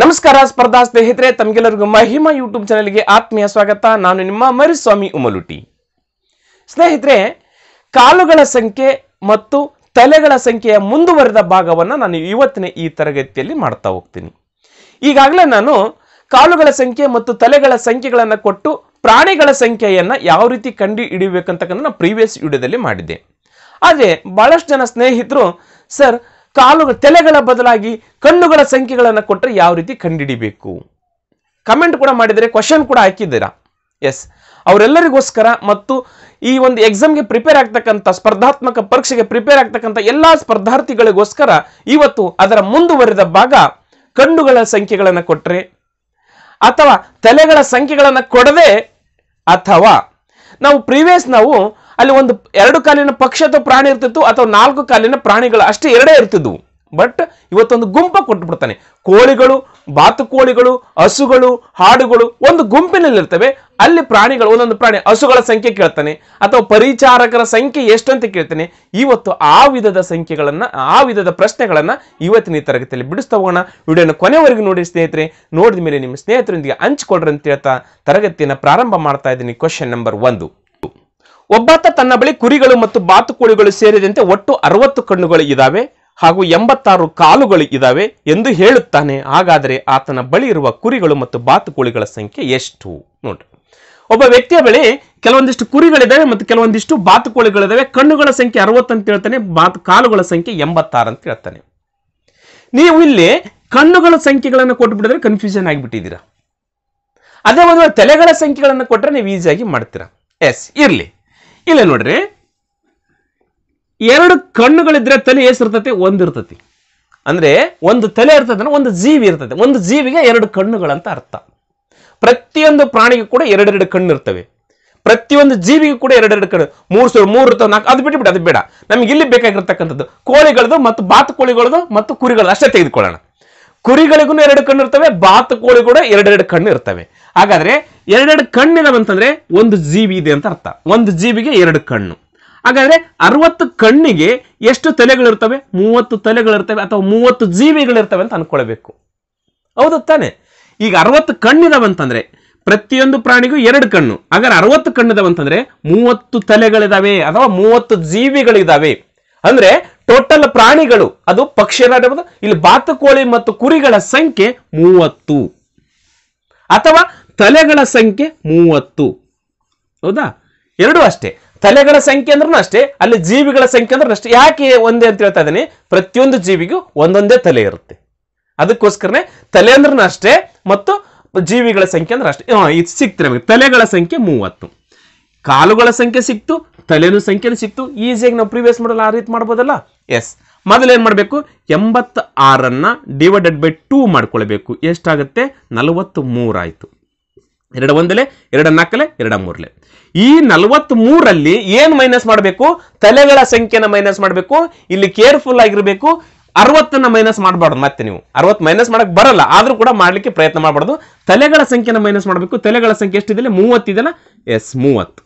ನಮಸ್ಕಾರ ಸ್ಪರ್ಧಾ ಸ್ನೇಹಿತರೆ ತಮಗೆಲ್ಲರಿಗೂ ಮಹಿಮಾ ಯೂಟ್ಯೂಬ್ ಚಾನೆಲ್ಗೆ ಆತ್ಮೀಯ ಸ್ವಾಗತ ನಾನು ನಿಮ್ಮ ಮರಿಸ್ವಾಮಿ ಉಮಲುಟಿ ಸ್ನೇಹಿತರೆ ಕಾಲುಗಳ ಸಂಖ್ಯೆ ಮತ್ತು ತಲೆಗಳ ಸಂಖ್ಯೆಯ ಮುಂದುವರೆದ ಭಾಗವನ್ನು ನಾನು ಇವತ್ತಿನ ಈ ತರಗತಿಯಲ್ಲಿ ಮಾಡ್ತಾ ಹೋಗ್ತೀನಿ ಈಗಾಗಲೇ ನಾನು ಕಾಲುಗಳ ಸಂಖ್ಯೆ ಮತ್ತು ತಲೆಗಳ ಸಂಖ್ಯೆಗಳನ್ನು ಕೊಟ್ಟು ಪ್ರಾಣಿಗಳ ಸಂಖ್ಯೆಯನ್ನು ಯಾವ ರೀತಿ ಕಂಡು ಹಿಡಿಬೇಕಂತಕ್ಕಂಥ ನಾನು ಪ್ರೀವಿಯಸ್ ವಿಡಿಯೋದಲ್ಲಿ ಮಾಡಿದ್ದೆ ಆದರೆ ಭಾಳಷ್ಟು ಜನ ಸ್ನೇಹಿತರು ಸರ್ ಕಾಲು ತಲೆಗಳ ಬದಲಾಗಿ ಕಣ್ಣುಗಳ ಸಂಖ್ಯೆಗಳನ್ನು ಕೊಟ್ಟರೆ ಯಾವ ರೀತಿ ಕಂಡುಹಿಡಿಬೇಕು ಕಮೆಂಟ್ ಕೂಡ ಮಾಡಿದರೆ ಕ್ವಶನ್ ಕೂಡ ಹಾಕಿದ್ದೀರಾ ಎಸ್ ಅವರೆಲ್ಲರಿಗೋಸ್ಕರ ಮತ್ತು ಈ ಒಂದು ಎಕ್ಸಾಮ್ಗೆ ಪ್ರಿಪೇರ್ ಆಗ್ತಕ್ಕಂಥ ಸ್ಪರ್ಧಾತ್ಮಕ ಪರೀಕ್ಷೆಗೆ ಪ್ರಿಪೇರ್ ಆಗ್ತಕ್ಕಂಥ ಎಲ್ಲ ಸ್ಪರ್ಧಾರ್ಥಿಗಳಿಗೋಸ್ಕರ ಇವತ್ತು ಅದರ ಮುಂದುವರೆದ ಭಾಗ ಕಣ್ಣುಗಳ ಸಂಖ್ಯೆಗಳನ್ನು ಕೊಟ್ಟರೆ ಅಥವಾ ತಲೆಗಳ ಸಂಖ್ಯೆಗಳನ್ನು ಕೊಡದೆ ಅಥವಾ ನಾವು ಪ್ರೀವಿಯಸ್ ನಾವು ಅಲ್ಲಿ ಒಂದು ಎರಡು ಕಾಲಿನ ಪಕ್ಷಿ ಅಥವಾ ಪ್ರಾಣಿ ಇರ್ತಿತ್ತು ಅಥವಾ ನಾಲ್ಕು ಕಾಲಿನ ಪ್ರಾಣಿಗಳು ಅಷ್ಟೇ ಎರಡೇ ಇರ್ತಿದ್ವು ಬಟ್ ಇವತ್ತೊಂದು ಗುಂಪ ಕೊಟ್ಬಿಡ್ತಾನೆ ಕೋಳಿಗಳು ಬಾತುಕೋಳಿಗಳು ಹಸುಗಳು ಹಾಡುಗಳು ಒಂದು ಗುಂಪಿನಲ್ಲಿರ್ತವೆ ಅಲ್ಲಿ ಪ್ರಾಣಿಗಳು ಒಂದೊಂದು ಪ್ರಾಣಿ ಹಸುಗಳ ಸಂಖ್ಯೆ ಕೇಳ್ತಾನೆ ಅಥವಾ ಪರಿಚಾರಕರ ಸಂಖ್ಯೆ ಎಷ್ಟು ಅಂತ ಕೇಳ್ತಾನೆ ಇವತ್ತು ಆ ವಿಧದ ಸಂಖ್ಯೆಗಳನ್ನು ಆ ವಿಧದ ಪ್ರಶ್ನೆಗಳನ್ನು ಇವತ್ತಿನ ಈ ತರಗತಿಯಲ್ಲಿ ಬಿಡಿಸ್ತಾ ಹೋಗೋಣ ವಿಡಿಯೋನ ಕೊನೆವರೆಗೂ ನೋಡಿ ಸ್ನೇಹಿತರೆ ನೋಡಿದ ಮೇಲೆ ನಿಮ್ಮ ಸ್ನೇಹಿತರೊಂದಿಗೆ ಹಂಚಿಕೊಡ್ರಿ ಅಂತ ಹೇಳ್ತಾ ತರಗತಿಯನ್ನು ಪ್ರಾರಂಭ ಮಾಡ್ತಾ ಇದ್ದೀನಿ ಕ್ವಶನ್ ನಂಬರ್ ಒಂದು ಒಬ್ಬಾತ ತನ್ನ ಬಳಿ ಕುರಿಗಳು ಮತ್ತು ಬಾತುಕೋಳಿಗಳು ಸೇರಿದಂತೆ ಒಟ್ಟು ಅರವತ್ತು ಕಣ್ಣುಗಳು ಇದ್ದಾವೆ ಹಾಗೂ ಎಂಬತ್ತಾರು ಕಾಲುಗಳು ಇದ್ದಾವೆ ಎಂದು ಹೇಳುತ್ತಾನೆ ಹಾಗಾದರೆ ಆತನ ಬಳಿ ಇರುವ ಕುರಿಗಳು ಮತ್ತು ಬಾತುಕೋಳಿಗಳ ಸಂಖ್ಯೆ ಎಷ್ಟು ನೋಡ್ರಿ ಒಬ್ಬ ವ್ಯಕ್ತಿಯ ಬಳಿ ಕೆಲವೊಂದಿಷ್ಟು ಕುರಿಗಳಿದ್ದಾವೆ ಮತ್ತು ಕೆಲವೊಂದಿಷ್ಟು ಬಾತುಕೋಳಿಗಳಿದ್ದಾವೆ ಕಣ್ಣುಗಳ ಸಂಖ್ಯೆ ಅರವತ್ತು ಅಂತ ಹೇಳ್ತಾನೆ ಬಾತು ಕಾಲುಗಳ ಸಂಖ್ಯೆ ಎಂಬತ್ತಾರು ಅಂತ ಹೇಳ್ತಾನೆ ನೀವು ಇಲ್ಲಿ ಕಣ್ಣುಗಳ ಸಂಖ್ಯೆಗಳನ್ನು ಬಿಡಿದ್ರೆ ಕನ್ಫ್ಯೂಷನ್ ಆಗಿಬಿಟ್ಟಿದ್ದೀರಾ ಅದೇ ಒಂದು ತಲೆಗಳ ಸಂಖ್ಯೆಗಳನ್ನು ಕೊಟ್ಟರೆ ನೀವು ಈಸಿಯಾಗಿ ಮಾಡ್ತೀರಾ ಎಸ್ ಇರಲಿ ಇಲ್ಲ ನೋಡ್ರಿ ಎರಡು ಕಣ್ಣುಗಳಿದ್ರೆ ತಲೆ ಎಷ್ಟಿರ್ತತಿ ಒಂದಿರ್ತತಿ ಅಂದ್ರೆ ಒಂದು ತಲೆ ಇರ್ತದೆ ಒಂದು ಜೀವಿ ಇರ್ತದೆ ಒಂದು ಜೀವಿಗೆ ಎರಡು ಕಣ್ಣುಗಳಂತ ಅರ್ಥ ಪ್ರತಿಯೊಂದು ಪ್ರಾಣಿಗೂ ಕೂಡ ಎರಡೆರಡು ಕಣ್ಣು ಇರ್ತವೆ ಪ್ರತಿಯೊಂದು ಜೀವಿಗೂ ಕೂಡ ಎರಡೆರಡು ಕಣ್ಣು ಮೂರು ಸಾವಿರ ಮೂರು ಇರ್ತವೆ ನಾಲ್ಕು ಅದು ಬಿಟ್ಟು ಅದು ಬೇಡ ನಮ್ಗೆ ಇಲ್ಲಿ ಬೇಕಾಗಿರ್ತಕ್ಕಂಥದ್ದು ಕೋಳಿಗಳದು ಮತ್ತು ಬಾತುಕೋಳಿಗಳದು ಮತ್ತು ಕುರಿಗಳು ಅಷ್ಟೇ ತೆಗೆದುಕೊಳ್ಳೋಣ ಕುರಿಗಳಿಗೂ ಎರಡು ಕಣ್ಣು ಇರ್ತವೆ ಕೋಳಿ ಕೂಡ ಎರಡೆರಡು ಕಣ್ಣು ಇರ್ತವೆ ಹಾಗಾದ್ರೆ ಎರಡೆರಡು ಕಣ್ಣಿನ ಅಂತಂದ್ರೆ ಒಂದು ಜೀವಿ ಇದೆ ಅಂತ ಅರ್ಥ ಒಂದು ಜೀವಿಗೆ ಎರಡು ಕಣ್ಣು ಹಾಗಾದ್ರೆ ಅರವತ್ತು ಕಣ್ಣಿಗೆ ಎಷ್ಟು ತಲೆಗಳಿರ್ತವೆ ಮೂವತ್ತು ತಲೆಗಳಿರ್ತವೆ ಅಥವಾ ಮೂವತ್ತು ಜೀವಿಗಳಿರ್ತವೆ ಅಂತ ಅನ್ಕೊಳ್ಬೇಕು ಹೌದು ತಾನೆ ಈಗ ಅರವತ್ತು ಬಂತಂದ್ರೆ ಪ್ರತಿಯೊಂದು ಪ್ರಾಣಿಗೂ ಎರಡು ಕಣ್ಣು ಹಾಗಾದ್ರೆ ಅರವತ್ತು ಬಂತಂದ್ರೆ ಮೂವತ್ತು ತಲೆಗಳಿದಾವೆ ಅಥವಾ ಮೂವತ್ತು ಜೀವಿಗಳಿದಾವೆ ಅಂದ್ರೆ ಟೋಟಲ್ ಪ್ರಾಣಿಗಳು ಅದು ಪಕ್ಷಿ ಇಲ್ಲಿ ಬಾತುಕೋಳಿ ಮತ್ತು ಕುರಿಗಳ ಸಂಖ್ಯೆ ಮೂವತ್ತು ಅಥವಾ ತಲೆಗಳ ಸಂಖ್ಯೆ ಮೂವತ್ತು ಹೌದಾ ಎರಡೂ ಅಷ್ಟೇ ತಲೆಗಳ ಸಂಖ್ಯೆ ಅಂದ್ರೂ ಅಷ್ಟೇ ಅಲ್ಲಿ ಜೀವಿಗಳ ಸಂಖ್ಯೆ ಅಂದ್ರೆ ಅಷ್ಟೇ ಯಾಕೆ ಒಂದೇ ಅಂತ ಹೇಳ್ತಾ ಇದ್ದೀನಿ ಪ್ರತಿಯೊಂದು ಜೀವಿಗೂ ಒಂದೊಂದೇ ತಲೆ ಇರುತ್ತೆ ಅದಕ್ಕೋಸ್ಕರನೇ ತಲೆ ಅಂದ್ರೂ ಅಷ್ಟೇ ಮತ್ತು ಜೀವಿಗಳ ಸಂಖ್ಯೆ ಅಂದ್ರೆ ಅಷ್ಟೇ ಇದು ಸಿಕ್ತು ನಮಗೆ ತಲೆಗಳ ಸಂಖ್ಯೆ ಮೂವತ್ತು ಕಾಲುಗಳ ಸಂಖ್ಯೆ ಸಿಕ್ತು ತಲೆನೂ ಸಂಖ್ಯೆನೂ ಸಿಕ್ತು ಈಸಿಯಾಗಿ ನಾವು ಪ್ರಿವಿಯಸ್ ಮಾಡಲ್ಲ ಆ ರೀತಿ ಮಾಡ್ಬೋದಲ್ಲ ಎಸ್ ಏನು ಮಾಡಬೇಕು ಎಂಬತ್ತು ಆರನ್ನು ಡಿವೈಡೆಡ್ ಬೈ ಟೂ ಮಾಡ್ಕೊಳ್ಬೇಕು ಎಷ್ಟಾಗುತ್ತೆ ನಲವತ್ತು ಮೂರಾಯಿತು ಎರಡು ಒಂದಲೆ ಎರಡು ನಾಲ್ಕಲೆ ಎರಡ ಮೂರಲೆ ಈ ನಲವತ್ತ್ ಮೂರಲ್ಲಿ ಏನ್ ಮೈನಸ್ ಮಾಡಬೇಕು ತಲೆಗಳ ಸಂಖ್ಯೆನ ಮೈನಸ್ ಮಾಡಬೇಕು ಇಲ್ಲಿ ಕೇರ್ಫುಲ್ ಆಗಿರಬೇಕು ಅರವತ್ತನ್ನ ಮೈನಸ್ ಮಾಡಬಾರ್ದು ಮತ್ತೆ ನೀವು ಅರವತ್ತು ಮೈನಸ್ ಮಾಡಕ್ ಬರಲ್ಲ ಆದ್ರೂ ಕೂಡ ಮಾಡ್ಲಿಕ್ಕೆ ಪ್ರಯತ್ನ ಮಾಡಬಾರ್ದು ತಲೆಗಳ ಸಂಖ್ಯೆನ ಮೈನಸ್ ಮಾಡಬೇಕು ತಲೆಗಳ ಸಂಖ್ಯೆ ಎಷ್ಟಿದೆ ಮೂವತ್ತಿದೆಲ್ಲ ಎಸ್ ಮೂವತ್ತು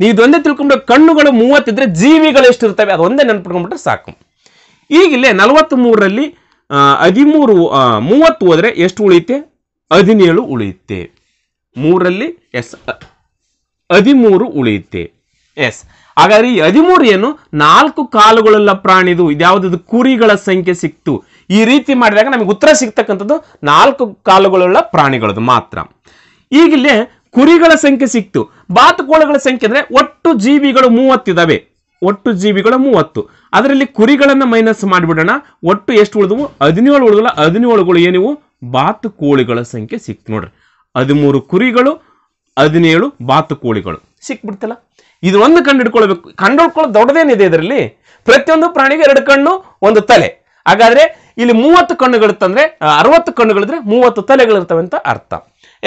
ನೀವು ಇದೊಂದೇ ತಿಳ್ಕೊಂಡು ಕಣ್ಣುಗಳು ಮೂವತ್ತಿದ್ರೆ ಜೀವಿಗಳು ಎಷ್ಟಿರ್ತವೆ ಅದೊಂದೇ ನೆನ್ಪಿಟ್ಕೊಂಡ್ಬಿಟ್ರೆ ಸಾಕು ಈಗಿಲ್ಲೇ ನಲವತ್ತ್ ಮೂರರಲ್ಲಿ ಹದಿಮೂರು ಮೂವತ್ತು ಹೋದ್ರೆ ಎಷ್ಟು ಉಳಿಯುತ್ತೆ ಹದಿನೇಳು ಉಳಿಯುತ್ತೆ ಮೂರಲ್ಲಿ ಎಸ್ ಹದಿಮೂರು ಉಳಿಯುತ್ತೆ ಎಸ್ ಹಾಗಾದ್ರೆ ಈ ಹದಿಮೂರು ಏನು ನಾಲ್ಕು ಕಾಲುಗಳಲ್ಲ ಪ್ರಾಣಿದು ಇದ್ಯಾವುದದು ಕುರಿಗಳ ಸಂಖ್ಯೆ ಸಿಕ್ತು ಈ ರೀತಿ ಮಾಡಿದಾಗ ನಮಗೆ ಉತ್ತರ ಸಿಗ್ತಕ್ಕಂಥದ್ದು ನಾಲ್ಕು ಕಾಲುಗಳುಳ್ಳ ಪ್ರಾಣಿಗಳದು ಮಾತ್ರ ಈಗಿಲ್ಲೇ ಕುರಿಗಳ ಸಂಖ್ಯೆ ಸಿಕ್ತು ಬಾತುಕೋಳಗಳ ಸಂಖ್ಯೆ ಅಂದ್ರೆ ಒಟ್ಟು ಜೀವಿಗಳು ಮೂವತ್ತಿದಾವೆ ಒಟ್ಟು ಜೀವಿಗಳು ಮೂವತ್ತು ಅದರಲ್ಲಿ ಕುರಿಗಳನ್ನು ಮೈನಸ್ ಮಾಡಿಬಿಡೋಣ ಒಟ್ಟು ಎಷ್ಟು ಉಳಿದವು ಹದಿನೇಳು ಉಳಿದಲ್ಲ ಹದಿನೇಳುಗಳು ಏನಿವು ಬಾತುಕೋಳಿಗಳ ಸಂಖ್ಯೆ ಸಿಕ್ತು ನೋಡ್ರಿ ಹದಿಮೂರು ಕುರಿಗಳು ಹದಿನೇಳು ಬಾತುಕೋಳಿಗಳು ಸಿಕ್ಬಿಡ್ತಲ್ಲ ಇದು ಒಂದು ಕಂಡು ಹಿಡ್ಕೊಳ್ಬೇಕು ಕಂಡು ಹಿಡ್ಕೊಳ್ಳೋ ದೊಡ್ಡದೇನಿದೆ ಇದರಲ್ಲಿ ಪ್ರತಿಯೊಂದು ಪ್ರಾಣಿಗೆ ಎರಡು ಕಣ್ಣು ಒಂದು ತಲೆ ಹಾಗಾದ್ರೆ ಇಲ್ಲಿ ಮೂವತ್ತು ಕಣ್ಣುಗಳಿತ್ತಂದ್ರೆ ಅರವತ್ತು ಕಣ್ಣುಗಳಿದ್ರೆ ಮೂವತ್ತು ತಲೆಗಳಿರ್ತವೆ ಅಂತ ಅರ್ಥ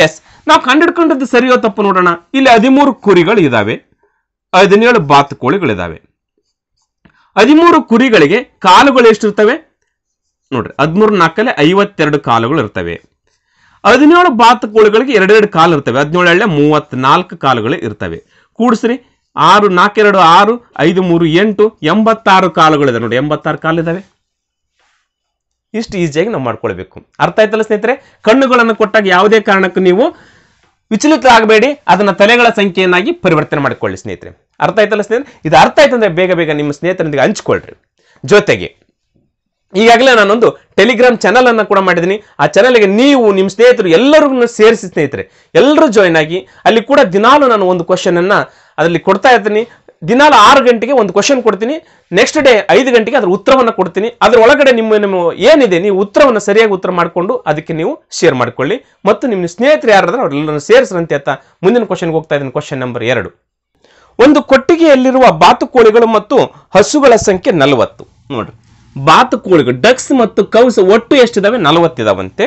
ಎಸ್ ನಾವು ಕಂಡು ಹಿಡ್ಕೊಂಡಿದ್ದು ಸರಿಯೋ ತಪ್ಪು ನೋಡೋಣ ಇಲ್ಲಿ ಹದಿಮೂರು ಕುರಿಗಳು ಇದಾವೆ ಹದಿನೇಳು ಬಾತುಕೋಳಿಗಳಿದಾವೆ ಹದಿಮೂರು ಕುರಿಗಳಿಗೆ ಕಾಲುಗಳು ಎಷ್ಟಿರ್ತವೆ ನೋಡ್ರಿ ಹದಿಮೂರು ನಾಲ್ಕಲ್ಲಿ ಐವತ್ತೆರಡು ಕಾಲುಗಳು ಇರ್ತವೆ ಹದಿನೇಳು ಬಾತುಕೋಳಿಗಳಿಗೆ ಎರಡೆರಡು ಕಾಲು ಇರ್ತವೆ ಹದಿನೇಳು ಎಳ್ಳೆ ಮೂವತ್ನಾಲ್ಕು ಕಾಲುಗಳು ಇರ್ತವೆ ಕೂಡಿಸ್ರಿ ಆರು ನಾಲ್ಕೆರಡು ಆರು ಐದು ಮೂರು ಎಂಟು ಎಂಬತ್ತಾರು ಕಾಲುಗಳಿದೆ ನೋಡಿ ಎಂಬತ್ತಾರು ಕಾಲು ಇದಾವೆ ಇಷ್ಟು ಈಸಿಯಾಗಿ ನಾವು ಮಾಡ್ಕೊಳ್ಬೇಕು ಅರ್ಥ ಆಯ್ತಲ್ಲ ಸ್ನೇಹಿತರೆ ಕಣ್ಣುಗಳನ್ನು ಕೊಟ್ಟಾಗ ಯಾವುದೇ ಕಾರಣಕ್ಕೂ ನೀವು ವಿಚಲಿತ ಆಗಬೇಡಿ ಅದನ್ನು ತಲೆಗಳ ಸಂಖ್ಯೆಯನ್ನಾಗಿ ಪರಿವರ್ತನೆ ಮಾಡಿಕೊಳ್ಳಿ ಸ್ನೇಹಿತರೆ ಅರ್ಥ ಆಯ್ತಲ್ಲ ಸ್ನೇಹಿತರೆ ಇದು ಅರ್ಥ ಆಯ್ತು ಬೇಗ ಬೇಗ ನಿಮ್ಮ ಸ್ನೇಹಿತರೊಂದಿಗೆ ಹಂಚ್ಕೊಳ್ರಿ ಜೊತೆಗೆ ಈಗಾಗಲೇ ನಾನೊಂದು ಟೆಲಿಗ್ರಾಮ್ ಚಾನಲ್ ಅನ್ನು ಕೂಡ ಮಾಡಿದ್ದೀನಿ ಆ ಚಾನಲ್ಗೆ ನೀವು ನಿಮ್ಮ ಸ್ನೇಹಿತರು ಎಲ್ಲರೂ ಸೇರಿಸಿ ಸ್ನೇಹಿತರೆ ಎಲ್ಲರೂ ಜಾಯ್ನ್ ಆಗಿ ಅಲ್ಲಿ ಕೂಡ ದಿನಾಲು ನಾನು ಒಂದು ಕ್ವಶನನ್ನು ಅದರಲ್ಲಿ ಕೊಡ್ತಾ ಇರ್ತೀನಿ ದಿನಾಲು ಆರು ಗಂಟೆಗೆ ಒಂದು ಕ್ವಶನ್ ಕೊಡ್ತೀನಿ ನೆಕ್ಸ್ಟ್ ಡೇ ಐದು ಗಂಟೆಗೆ ಅದರ ಉತ್ತರವನ್ನು ಕೊಡ್ತೀನಿ ಅದರ ಒಳಗಡೆ ನಿಮ್ಮ ನಿಮ್ಮ ಏನಿದೆ ನೀವು ಉತ್ತರವನ್ನು ಸರಿಯಾಗಿ ಉತ್ತರ ಮಾಡಿಕೊಂಡು ಅದಕ್ಕೆ ನೀವು ಶೇರ್ ಮಾಡಿಕೊಳ್ಳಿ ಮತ್ತು ನಿಮ್ಮ ಸ್ನೇಹಿತರು ಯಾರಾದರೂ ಅವರೆಲ್ಲರನ್ನು ಸೇರಿಸ್ರಂತೆ ಅಂತ ಮುಂದಿನ ಕ್ವಶನ್ಗೆ ಹೋಗ್ತಾ ಇದ್ದೀನಿ ಕ್ವಶನ್ ನಂಬರ್ ಎರಡು ಒಂದು ಕೊಟ್ಟಿಗೆಯಲ್ಲಿರುವ ಬಾತುಕೋಳಿಗಳು ಮತ್ತು ಹಸುಗಳ ಸಂಖ್ಯೆ ನಲವತ್ತು ನೋಡ್ರಿ ಬಾತುಕೋಳಿಗಳು ಡಕ್ಸ್ ಮತ್ತು ಕೌಸ್ ಒಟ್ಟು ಎಷ್ಟಿದಾವೆ ನಲವತ್ತಿದಾವಂತೆ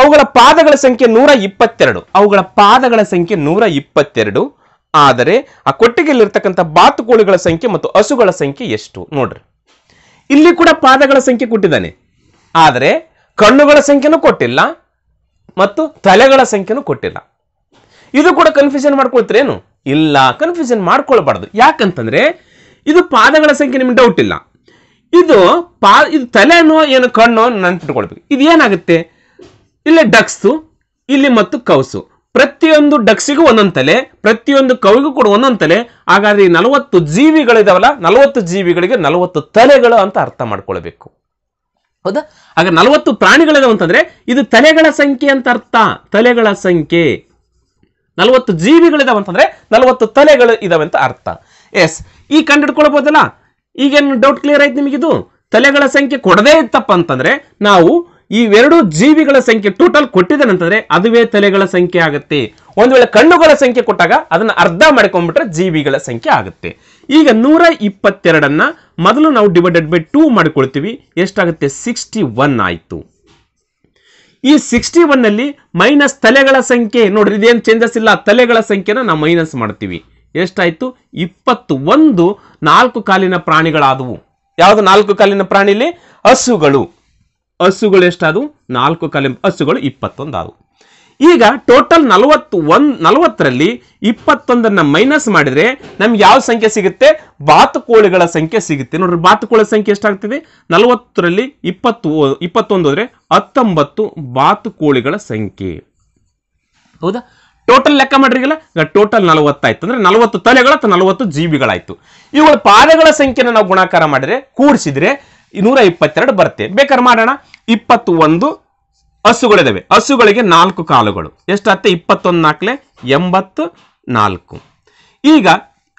ಅವುಗಳ ಪಾದಗಳ ಸಂಖ್ಯೆ ನೂರ ಇಪ್ಪತ್ತೆರಡು ಅವುಗಳ ಪಾದಗಳ ಸಂಖ್ಯೆ ನೂರ ಇಪ್ಪತ್ತೆರಡು ಆದರೆ ಆ ಕೊಟ್ಟಿಗೆಯಲ್ಲಿರ್ತಕ್ಕಂಥ ಬಾತುಕೋಳಿಗಳ ಸಂಖ್ಯೆ ಮತ್ತು ಹಸುಗಳ ಸಂಖ್ಯೆ ಎಷ್ಟು ನೋಡ್ರಿ ಇಲ್ಲಿ ಕೂಡ ಪಾದಗಳ ಸಂಖ್ಯೆ ಕೊಟ್ಟಿದ್ದಾನೆ ಆದರೆ ಕಣ್ಣುಗಳ ಸಂಖ್ಯೆನೂ ಕೊಟ್ಟಿಲ್ಲ ಮತ್ತು ತಲೆಗಳ ಸಂಖ್ಯೆನೂ ಕೊಟ್ಟಿಲ್ಲ ಇದು ಕೂಡ ಕನ್ಫ್ಯೂಷನ್ ಮಾಡ್ಕೊಳ್ತೀರೇನು ಇಲ್ಲ ಕನ್ಫ್ಯೂಷನ್ ಮಾಡ್ಕೊಳ್ಬಾರ್ದು ಯಾಕಂತಂದ್ರೆ ಇದು ಪಾದಗಳ ಸಂಖ್ಯೆ ನಿಮ್ಗೆ ಡೌಟ್ ಇಲ್ಲ ಇದು ಪಾ ಇದು ತಲೆನೋ ಏನು ಕಣ್ಣೋ ತಿಳ್ಕೊಳ್ಬೇಕು ಇದು ಏನಾಗುತ್ತೆ ಇಲ್ಲಿ ಡಕ್ಸು ಇಲ್ಲಿ ಮತ್ತು ಕೌಸು ಪ್ರತಿಯೊಂದು ಡಕ್ಸಿಗೂ ಒಂದೊಂದು ತಲೆ ಪ್ರತಿಯೊಂದು ಕವಿಗೂ ಕೂಡ ಒಂದೊಂದು ತಲೆ ಹಾಗಾದ್ರೆ ಈ ನಲವತ್ತು ಜೀವಿಗಳಿದಾವಲ್ಲ ನಲವತ್ತು ಜೀವಿಗಳಿಗೆ ನಲವತ್ತು ತಲೆಗಳು ಅಂತ ಅರ್ಥ ಮಾಡ್ಕೊಳ್ಬೇಕು ಹೌದಾ ಹಾಗೆ ನಲವತ್ತು ಪ್ರಾಣಿಗಳಿದಾವೆ ಅಂತಂದ್ರೆ ಇದು ತಲೆಗಳ ಸಂಖ್ಯೆ ಅಂತ ಅರ್ಥ ತಲೆಗಳ ಸಂಖ್ಯೆ ನಲವತ್ತು ಜೀವಿಗಳಿದಾವೆ ಅಂತಂದ್ರೆ ನಲವತ್ತು ತಲೆಗಳು ಇದಾವೆ ಅಂತ ಅರ್ಥ ಎಸ್ ಈ ಕಂಡು ಹಿಡ್ಕೊಳ್ಬಹುದಲ್ಲ ಈಗೇನು ಡೌಟ್ ಕ್ಲಿಯರ್ ಆಯ್ತು ನಿಮಗಿದು ತಲೆಗಳ ಸಂಖ್ಯೆ ಕೊಡದೇ ಇತ್ತಪ್ಪ ಅಂತಂದ್ರೆ ನಾವು ಈ ಎರಡು ಜೀವಿಗಳ ಸಂಖ್ಯೆ ಟೋಟಲ್ ಕೊಟ್ಟಿದ್ದೇನೆ ಅದುವೇ ತಲೆಗಳ ಸಂಖ್ಯೆ ಆಗುತ್ತೆ ಒಂದು ವೇಳೆ ಕಣ್ಣುಗಳ ಸಂಖ್ಯೆ ಕೊಟ್ಟಾಗ ಅದನ್ನ ಅರ್ಧ ಮಾಡ್ಕೊಂಡ್ಬಿಟ್ರೆ ಜೀವಿಗಳ ಸಂಖ್ಯೆ ಆಗುತ್ತೆ ಈಗ ನೂರ ಇಪ್ಪತ್ತೆರಡನ್ನ ಮೊದಲು ನಾವು ಡಿವೈಡೆಡ್ ಬೈ ಟೂ ಮಾಡ್ಕೊಳ್ತೀವಿ ಎಷ್ಟಾಗುತ್ತೆ ಸಿಕ್ಸ್ಟಿ ಒನ್ ಆಯ್ತು ಈ ಸಿಕ್ಸ್ಟಿ ಅಲ್ಲಿ ಮೈನಸ್ ತಲೆಗಳ ಸಂಖ್ಯೆ ನೋಡ್ರಿ ಇದೇನು ಚೇಂಜಸ್ ಇಲ್ಲ ತಲೆಗಳ ಸಂಖ್ಯೆನ ನಾವು ಮೈನಸ್ ಮಾಡ್ತೀವಿ ಎಷ್ಟಾಯಿತು ಇಪ್ಪತ್ತು ಒಂದು ನಾಲ್ಕು ಕಾಲಿನ ಪ್ರಾಣಿಗಳಾದವು ಯಾವುದು ನಾಲ್ಕು ಕಾಲಿನ ಪ್ರಾಣಿಲಿ ಹಸುಗಳು ಹಸುಗಳು ಎಷ್ಟಾದವು ನಾಲ್ಕು ಕಾಲಿನ ಹಸುಗಳು ಇಪ್ಪತ್ತೊಂದು ಆದವು ಈಗ ಟೋಟಲ್ ನಲವತ್ತು ಒಂದ್ ನಲವತ್ತರಲ್ಲಿ ಇಪ್ಪತ್ತೊಂದನ್ನು ಮೈನಸ್ ಮಾಡಿದ್ರೆ ನಮ್ಗೆ ಯಾವ ಸಂಖ್ಯೆ ಸಿಗುತ್ತೆ ಬಾತುಕೋಳಿಗಳ ಸಂಖ್ಯೆ ಸಿಗುತ್ತೆ ನೋಡ್ರಿ ಬಾತುಕೋಳ ಸಂಖ್ಯೆ ಎಷ್ಟಾಗ್ತದೆ ನಲವತ್ತರಲ್ಲಿ ಇಪ್ಪತ್ತು ಇಪ್ಪತ್ತೊಂದು ಹೋದರೆ ಹತ್ತೊಂಬತ್ತು ಬಾತುಕೋಳಿಗಳ ಸಂಖ್ಯೆ ಹೌದಾ ಟೋಟಲ್ ಲೆಕ್ಕ ಮಾಡಿರಿಗಿಲ್ಲ ಟೋಟಲ್ ನಲವತ್ತಾಯ್ತು ಅಂದ್ರೆ ನಲವತ್ತು ತಲೆಗಳ ನಲವತ್ತು ಜೀವಿಗಳಾಯ್ತು ಇವುಗಳ ಪಾದಗಳ ಸಂಖ್ಯೆನ ನಾವು ಗುಣಾಕಾರ ಮಾಡಿದ್ರೆ ಕೂಡಿಸಿದ್ರೆ ನೂರ ಇಪ್ಪತ್ತೆರಡು ಬರುತ್ತೆ ಬೇಕಾದ್ರೆ ಮಾಡೋಣ ಇಪ್ಪತ್ತು ಒಂದು ಹಸುಗಳಿದಾವೆ ಹಸುಗಳಿಗೆ ನಾಲ್ಕು ಕಾಲುಗಳು ಎಷ್ಟಾಗ್ತದೆ ಇಪ್ಪತ್ತೊಂದು ನಾಲ್ಕಲೆ ಎಂಬತ್ತು ನಾಲ್ಕು ಈಗ